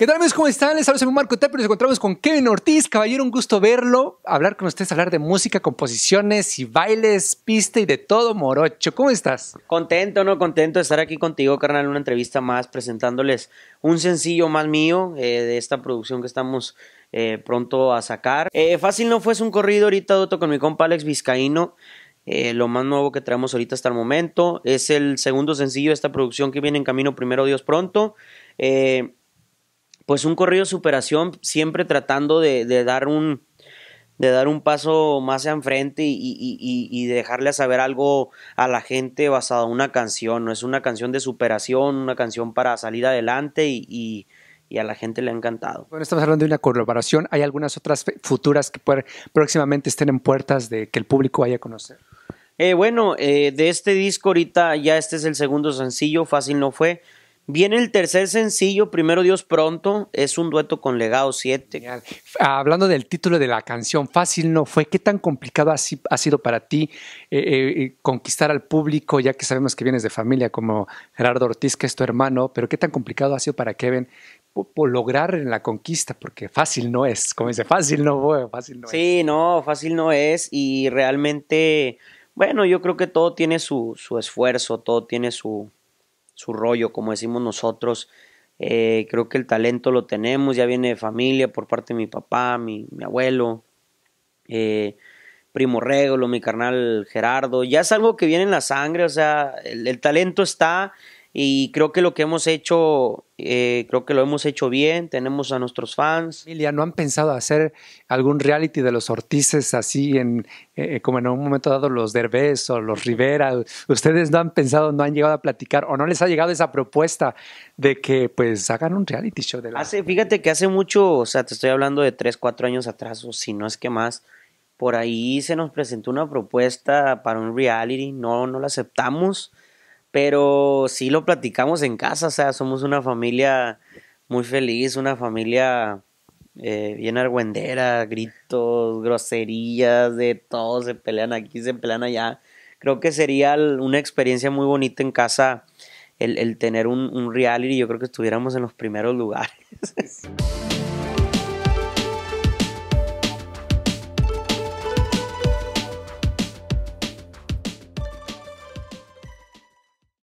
¿Qué tal amigos? ¿Cómo están? Les saludos a Marco y Nos encontramos con Kevin Ortiz. Caballero, un gusto verlo. Hablar con ustedes, hablar de música, composiciones y bailes, pista y de todo, morocho. ¿Cómo estás? Contento, ¿no? Contento de estar aquí contigo, carnal, una entrevista más, presentándoles un sencillo más mío eh, de esta producción que estamos eh, pronto a sacar. Eh, fácil no fue, es un corrido ahorita, Doto, con mi compa Alex Vizcaíno. lo más nuevo que traemos ahorita hasta el momento. Es el segundo sencillo de esta producción que viene en camino, primero Dios pronto. Eh, pues un corrido superación, siempre tratando de, dar un de dar un paso más enfrente y, y, y, y, dejarle saber algo a la gente basado en una canción, no es una canción de superación, una canción para salir adelante y, y a la gente le ha encantado. Bueno, estamos hablando de una colaboración. ¿Hay algunas otras futuras que próximamente estén en puertas de que el público vaya a conocer? Eh, bueno, eh, de este disco ahorita ya este es el segundo sencillo, Fácil no fue. Viene el tercer sencillo, Primero Dios Pronto, es un dueto con Legado 7. Ah, hablando del título de la canción, Fácil no fue, ¿qué tan complicado ha, sido para ti eh, eh, eh, conquistar al público, ya que sabemos que vienes de familia como Gerardo Ortiz, que es tu hermano, pero qué tan complicado ha sido para Kevin lograr la conquista, porque fácil no es, como dice, fácil no fue, fácil no es. Sí, no, fácil no es y realmente, bueno, yo creo que todo tiene su esfuerzo, todo tiene su, su rollo, como decimos nosotros. Eh, creo que el talento lo tenemos, ya viene de familia por parte de mi papá, mi, mi abuelo, eh, primo Regolo, mi carnal Gerardo. Ya es algo que viene en la sangre, o sea, el talento está y creo que lo que hemos hecho, eh, creo que lo hemos hecho bien, tenemos a nuestros fans. Emilia, ¿no han pensado hacer algún reality de los Ortices así, en, eh, como en un momento dado los Derbez o los Rivera? ¿Ustedes no han pensado, no han llegado a platicar o no les ha llegado esa propuesta de que pues hagan un reality show? De la... fíjate que hace mucho, o sea, te estoy hablando de tres, cuatro años atrás o si no es que más, por ahí se nos presentó una propuesta para un reality, no, no la aceptamos pero sí lo platicamos en casa, o sea, somos una familia muy feliz, una familia eh, bien argüendera, gritos, groserías, de todo, se pelean aquí, se pelean allá. Creo que sería una experiencia muy bonita en casa el, el tener un, un reality, yo creo que estuviéramos en los primeros lugares.